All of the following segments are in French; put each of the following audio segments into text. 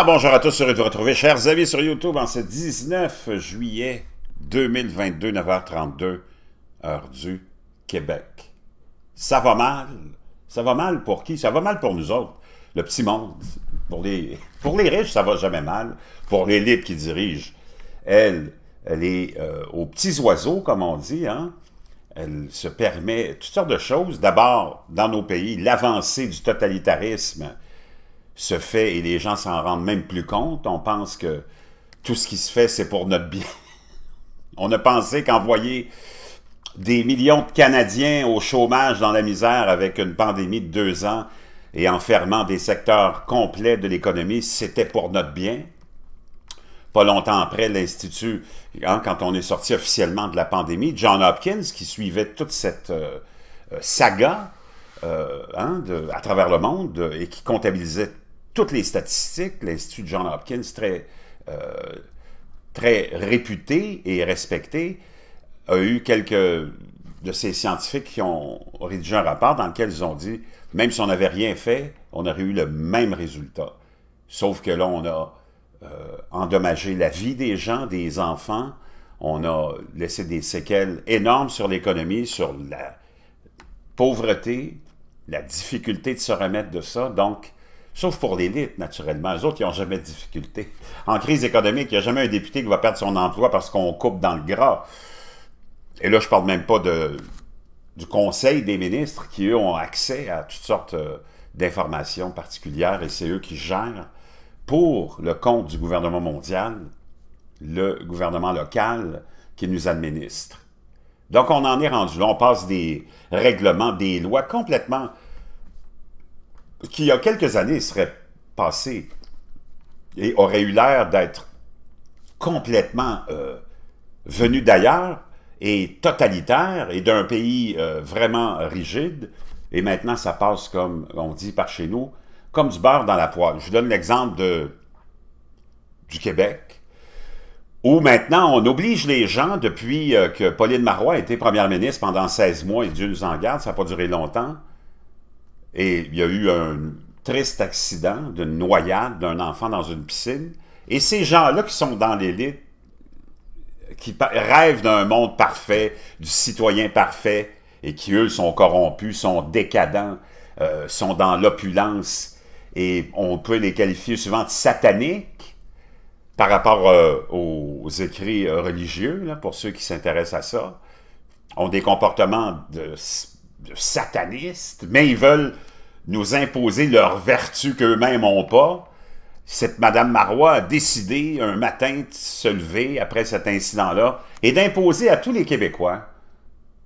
Ah, bonjour à tous, heureux de vous retrouver, chers amis, sur YouTube en ce 19 juillet 2022, 9h32, heure du Québec. Ça va mal? Ça va mal pour qui? Ça va mal pour nous autres, le petit monde. Pour les, pour les riches, ça va jamais mal. Pour l'élite qui dirige, elle, elle est euh, aux petits oiseaux, comme on dit, hein. elle se permet toutes sortes de choses. D'abord, dans nos pays, l'avancée du totalitarisme, se fait et les gens s'en rendent même plus compte. On pense que tout ce qui se fait, c'est pour notre bien. On a pensé qu'envoyer des millions de Canadiens au chômage dans la misère avec une pandémie de deux ans et en fermant des secteurs complets de l'économie, c'était pour notre bien. Pas longtemps après, l'Institut, hein, quand on est sorti officiellement de la pandémie, John Hopkins, qui suivait toute cette euh, euh, saga euh, hein, à travers le monde et qui comptabilisait toutes les statistiques, l'Institut John Hopkins, très, euh, très réputé et respecté, a eu quelques de ces scientifiques qui ont rédigé un rapport dans lequel ils ont dit, même si on n'avait rien fait, on aurait eu le même résultat. Sauf que là, on a euh, endommagé la vie des gens, des enfants, on a laissé des séquelles énormes sur l'économie, sur la pauvreté, la difficulté de se remettre de ça. Donc, Sauf pour l'élite, naturellement. Les autres, ils n'ont jamais de difficultés. En crise économique, il n'y a jamais un député qui va perdre son emploi parce qu'on coupe dans le gras. Et là, je ne parle même pas de, du Conseil des ministres qui, eux, ont accès à toutes sortes euh, d'informations particulières et c'est eux qui gèrent pour le compte du gouvernement mondial le gouvernement local qui nous administre. Donc, on en est rendu là. On passe des règlements, des lois complètement qui, il y a quelques années, serait passé et aurait eu l'air d'être complètement euh, venu d'ailleurs et totalitaire et d'un pays euh, vraiment rigide. Et maintenant, ça passe, comme on dit par chez nous, comme du beurre dans la poêle. Je vous donne l'exemple du Québec, où maintenant, on oblige les gens, depuis euh, que Pauline Marois a été première ministre pendant 16 mois, et Dieu nous en garde, ça n'a pas duré longtemps, et il y a eu un triste accident d'une noyade d'un enfant dans une piscine. Et ces gens-là qui sont dans l'élite, qui rêvent d'un monde parfait, du citoyen parfait, et qui, eux, sont corrompus, sont décadents, euh, sont dans l'opulence, et on peut les qualifier souvent de sataniques par rapport euh, aux écrits euh, religieux, pour ceux qui s'intéressent à ça, ont des comportements de satanistes, mais ils veulent nous imposer leurs vertus qu'eux-mêmes n'ont pas. Cette Madame Marois a décidé un matin de se lever après cet incident-là et d'imposer à tous les Québécois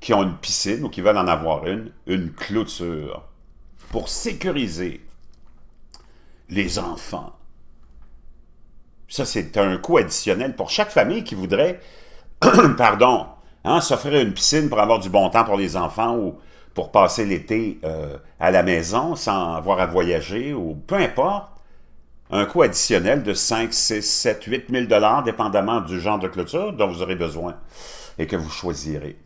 qui ont une piscine ou qui veulent en avoir une, une clôture pour sécuriser les enfants. Ça, c'est un coût additionnel pour chaque famille qui voudrait, pardon, hein, s'offrir une piscine pour avoir du bon temps pour les enfants ou pour passer l'été euh, à la maison sans avoir à voyager ou peu importe, un coût additionnel de 5, 6, 7, 8 000 dollars, dépendamment du genre de clôture dont vous aurez besoin et que vous choisirez.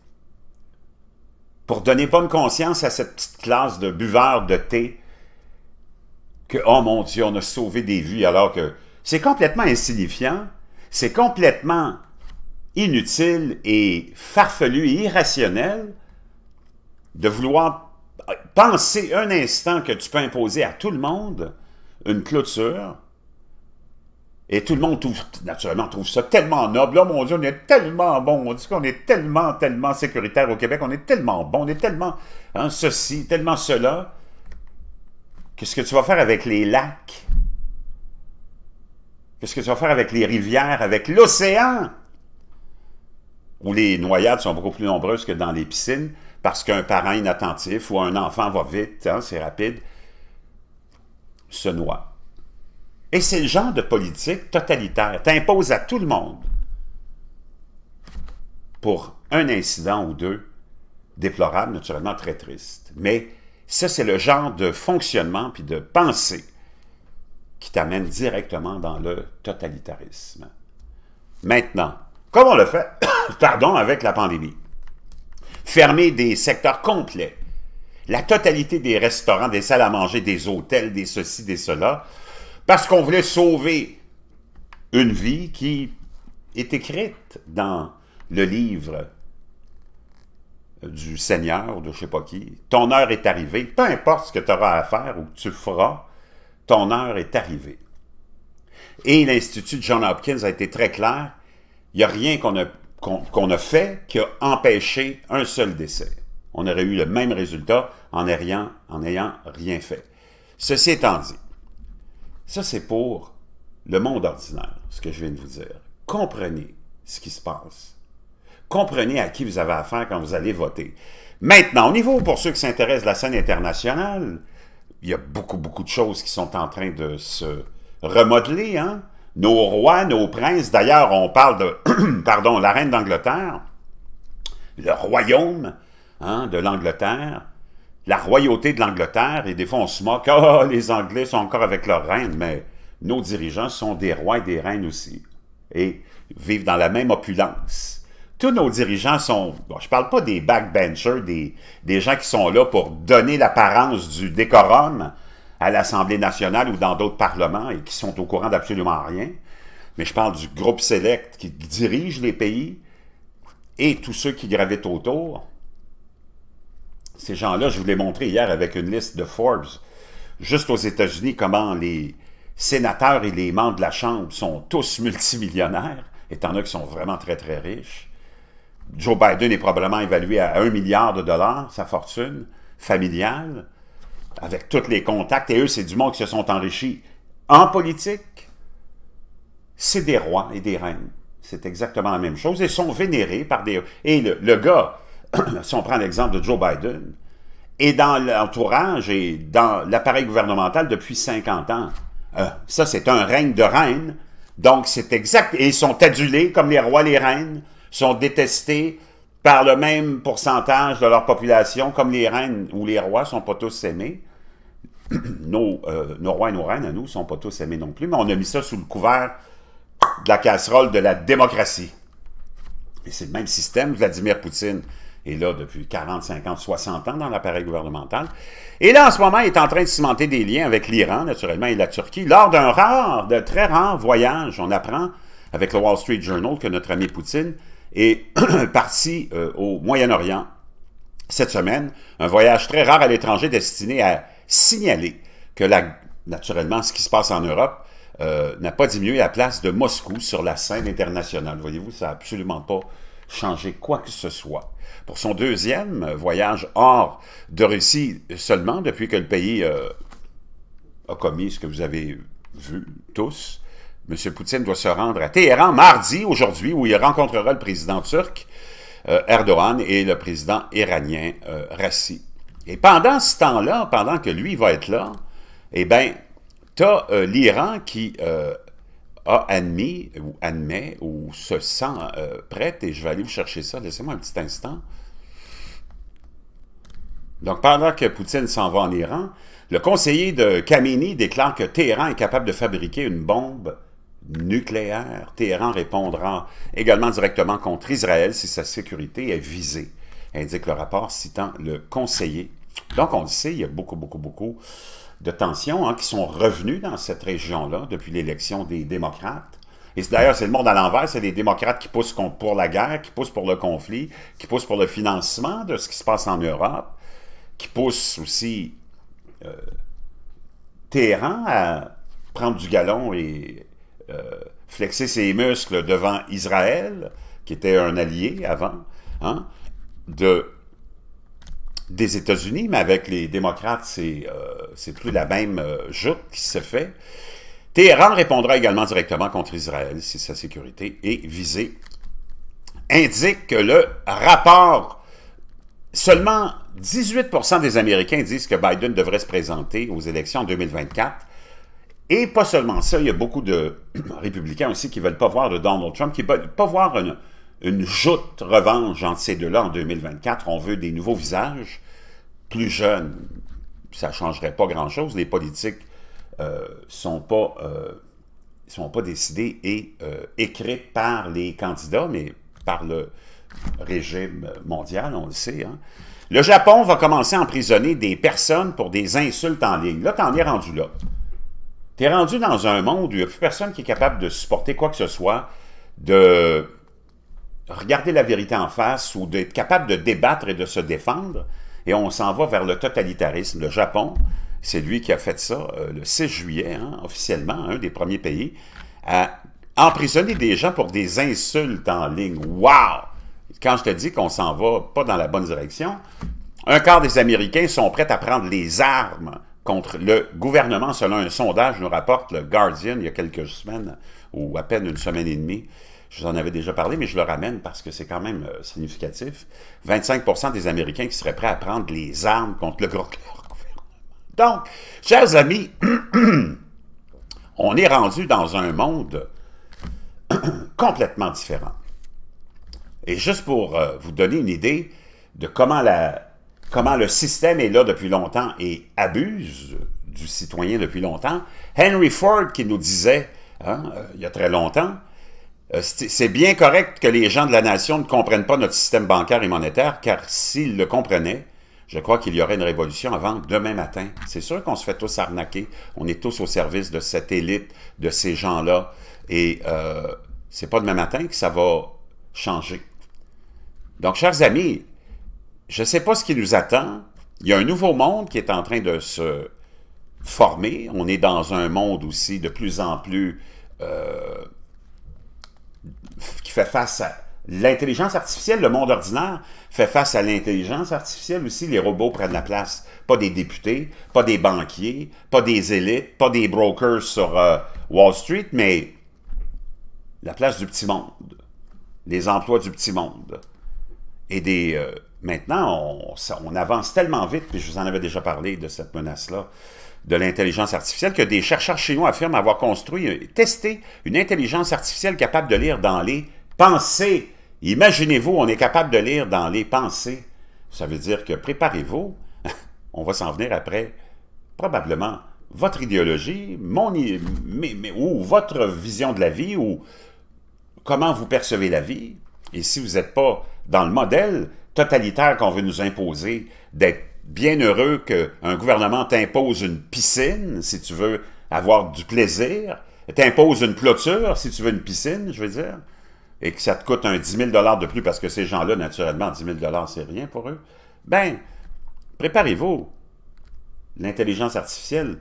Pour donner pas bonne conscience à cette petite classe de buveurs de thé que, oh mon Dieu, on a sauvé des vies alors que c'est complètement insignifiant, c'est complètement inutile et farfelu et irrationnel, de vouloir penser un instant que tu peux imposer à tout le monde une clôture, et tout le monde naturellement, trouve ça tellement noble. Oh mon Dieu, on est tellement bon. On dit qu'on est tellement, tellement sécuritaire au Québec. On est tellement bon. On est tellement hein, ceci, tellement cela. Qu'est-ce que tu vas faire avec les lacs? Qu'est-ce que tu vas faire avec les rivières, avec l'océan? Où les noyades sont beaucoup plus nombreuses que dans les piscines parce qu'un parent inattentif ou un enfant va vite, hein, c'est rapide, se noie. Et c'est le genre de politique totalitaire. T'imposes à tout le monde pour un incident ou deux, déplorable, naturellement très triste. Mais ça, c'est le genre de fonctionnement puis de pensée qui t'amène directement dans le totalitarisme. Maintenant, comme on le fait, pardon, avec la pandémie fermer des secteurs complets. La totalité des restaurants, des salles à manger, des hôtels, des ceci, des cela, parce qu'on voulait sauver une vie qui est écrite dans le livre du Seigneur ou de je sais pas qui. Ton heure est arrivée. Peu importe ce que tu auras à faire ou que tu feras, ton heure est arrivée. Et l'Institut de John Hopkins a été très clair. Il n'y a rien qu'on a qu'on a fait qui a empêché un seul décès. On aurait eu le même résultat en n'ayant en rien fait. Ceci étant dit, ça c'est pour le monde ordinaire, ce que je viens de vous dire. Comprenez ce qui se passe. Comprenez à qui vous avez affaire quand vous allez voter. Maintenant, au niveau, pour ceux qui s'intéressent à la scène internationale, il y a beaucoup, beaucoup de choses qui sont en train de se remodeler. Hein? nos rois, nos princes, d'ailleurs, on parle de, pardon, la reine d'Angleterre, le royaume hein, de l'Angleterre, la royauté de l'Angleterre, et des fois on se moque, ah, les Anglais sont encore avec leur reine, mais nos dirigeants sont des rois et des reines aussi, et vivent dans la même opulence. Tous nos dirigeants sont, je ne parle pas des backbenchers, des gens qui sont là pour donner l'apparence du décorum, à l'Assemblée nationale ou dans d'autres parlements et qui sont au courant d'absolument rien. Mais je parle du groupe select qui dirige les pays et tous ceux qui gravitent autour. Ces gens-là, je vous l'ai montré hier avec une liste de Forbes, juste aux États-Unis, comment les sénateurs et les membres de la Chambre sont tous multimillionnaires, étant donné qui sont vraiment très, très riches. Joe Biden est probablement évalué à 1 milliard de dollars, sa fortune familiale avec tous les contacts, et eux, c'est du monde qui se sont enrichis. En politique, c'est des rois et des reines. C'est exactement la même chose. Ils sont vénérés par des... Et le, gars, si on prend l'exemple de Joe Biden, est dans l'entourage et dans l'appareil gouvernemental depuis 50 ans. Euh, ça, c'est un règne de reines. Donc, c'est exact. Et ils sont adulés comme les rois, les reines, sont détestés, par le même pourcentage de leur population, comme les reines ou les rois ne sont pas tous aimés. Euh, nos, rois et nos reines, à nous, ne sont pas tous aimés non plus, mais on a mis ça sous le couvert de la casserole de la démocratie. Et c'est le même système, Vladimir Poutine est là depuis 40, 50, 60 ans dans l'appareil gouvernemental. Et là, en ce moment, il est en train de cimenter des liens avec l'Iran, naturellement, et la Turquie. Lors d'un rare, de très rare voyage, on apprend avec le Wall Street Journal que notre ami Poutine est parti euh, au Moyen-Orient cette semaine, un voyage très rare à l'étranger destiné à signaler que, la, naturellement, ce qui se passe en Europe euh, n'a pas diminué la place de Moscou sur la scène internationale. Voyez-vous, ça n'a absolument pas changé quoi que ce soit. Pour son deuxième voyage hors de Russie seulement, depuis que le pays euh, a commis ce que vous avez vu tous, M. Poutine doit se rendre à Téhéran mardi, aujourd'hui, où il rencontrera le président turc euh, Erdogan et le président iranien euh, Rassi. Et pendant ce temps-là, pendant que lui va être là, eh bien, tu as euh, l'Iran qui a admis ou admet ou se sent prête, et je vais aller vous chercher ça, laissez-moi un petit instant. Donc, pendant que Poutine s'en va en Iran, le conseiller de Khamenei déclare que Téhéran est capable de fabriquer une bombe nucléaire. Téhéran répondra également directement contre Israël si sa sécurité est visée, indique le rapport citant le conseiller. Donc, on le sait, il y a beaucoup, beaucoup, beaucoup de tensions hein, qui sont revenues dans cette région-là depuis l'élection des démocrates. Et d'ailleurs, c'est le monde à l'envers, c'est les démocrates qui poussent pour la guerre, qui poussent pour le conflit, qui poussent pour le financement de ce qui se passe en Europe, qui poussent aussi euh, Téhéran à prendre du galon et euh, flexer ses muscles devant Israël, qui était un allié avant, hein, de, des États-Unis, mais avec les démocrates, c'est euh, plus la même euh, joute qui se fait. Téhéran répondra également directement contre Israël si sa sécurité est visée. Indique que le rapport, seulement 18 des Américains disent que Biden devrait se présenter aux élections en 2024 et pas seulement ça, il y a beaucoup de républicains aussi qui ne veulent pas voir de Donald Trump, qui ne veulent pas voir une, une joute revanche entre ces deux-là en 2024. On veut des nouveaux visages, plus jeunes. Ça ne changerait pas grand-chose. Les politiques ne euh, sont, pas, euh, sont pas décidées et euh, écrites par les candidats, mais par le régime mondial, on le sait. Hein. Le Japon va commencer à emprisonner des personnes pour des insultes en ligne. Là, t'en es rendu là. Tu est rendu dans un monde où il n'y a plus personne qui est capable de supporter quoi que ce soit, de regarder la vérité en face ou d'être capable de débattre et de se défendre. Et on s'en va vers le totalitarisme. Le Japon, c'est lui qui a fait ça euh, le 6 juillet, hein, officiellement, un des premiers pays, à emprisonné des gens pour des insultes en ligne. Wow! Quand je te dis qu'on s'en va pas dans la bonne direction, un quart des Américains sont prêts à prendre les armes contre le gouvernement, selon un sondage, nous rapporte le Guardian il y a quelques semaines, ou à peine une semaine et demie. Je vous en avais déjà parlé, mais je le ramène parce que c'est quand même euh, significatif. 25 des Américains qui seraient prêts à prendre les armes contre le gouvernement. Donc, chers amis, on est rendu dans un monde complètement différent. Et juste pour euh, vous donner une idée de comment la, comment le système est là depuis longtemps et abuse du citoyen depuis longtemps. Henry Ford qui nous disait, hein, euh, il y a très longtemps, euh, c'est bien correct que les gens de la nation ne comprennent pas notre système bancaire et monétaire, car s'ils le comprenaient, je crois qu'il y aurait une révolution avant demain matin. C'est sûr qu'on se fait tous arnaquer. On est tous au service de cette élite, de ces gens-là. Et ce euh, c'est pas demain matin que ça va changer. Donc, chers amis, je ne sais pas ce qui nous attend. Il y a un nouveau monde qui est en train de se former. On est dans un monde aussi de plus en plus euh, qui fait face à l'intelligence artificielle. Le monde ordinaire fait face à l'intelligence artificielle aussi. Les robots prennent la place. Pas des députés, pas des banquiers, pas des élites, pas des brokers sur euh, Wall Street, mais la place du petit monde, les emplois du petit monde et des... Euh, maintenant, on, avance tellement vite, puis je vous en avais déjà parlé de cette menace-là, de l'intelligence artificielle, que des chercheurs chinois affirment avoir construit, euh, testé une intelligence artificielle capable de lire dans les pensées. Imaginez-vous, on est capable de lire dans les pensées. Ça veut dire que préparez-vous, on va s'en venir après, probablement, votre idéologie, mon, ou votre vision de la vie, ou comment vous percevez la vie. Et si vous n'êtes pas dans le modèle, totalitaire qu'on veut nous imposer, d'être bien heureux qu'un gouvernement t'impose une piscine si tu veux avoir du plaisir, t'impose une clôture si tu veux une piscine, je veux dire, et que ça te coûte un 10 000 de plus parce que ces gens-là, naturellement, 10 000 c'est rien pour eux. Ben, préparez-vous. L'intelligence artificielle,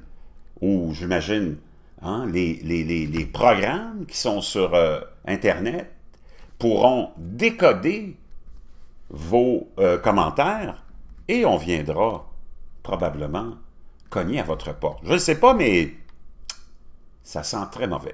ou j'imagine hein, les, programmes qui sont sur euh, Internet, pourront décoder vos euh, commentaires et on viendra probablement cogner à votre porte. Je ne sais pas, mais ça sent très mauvais.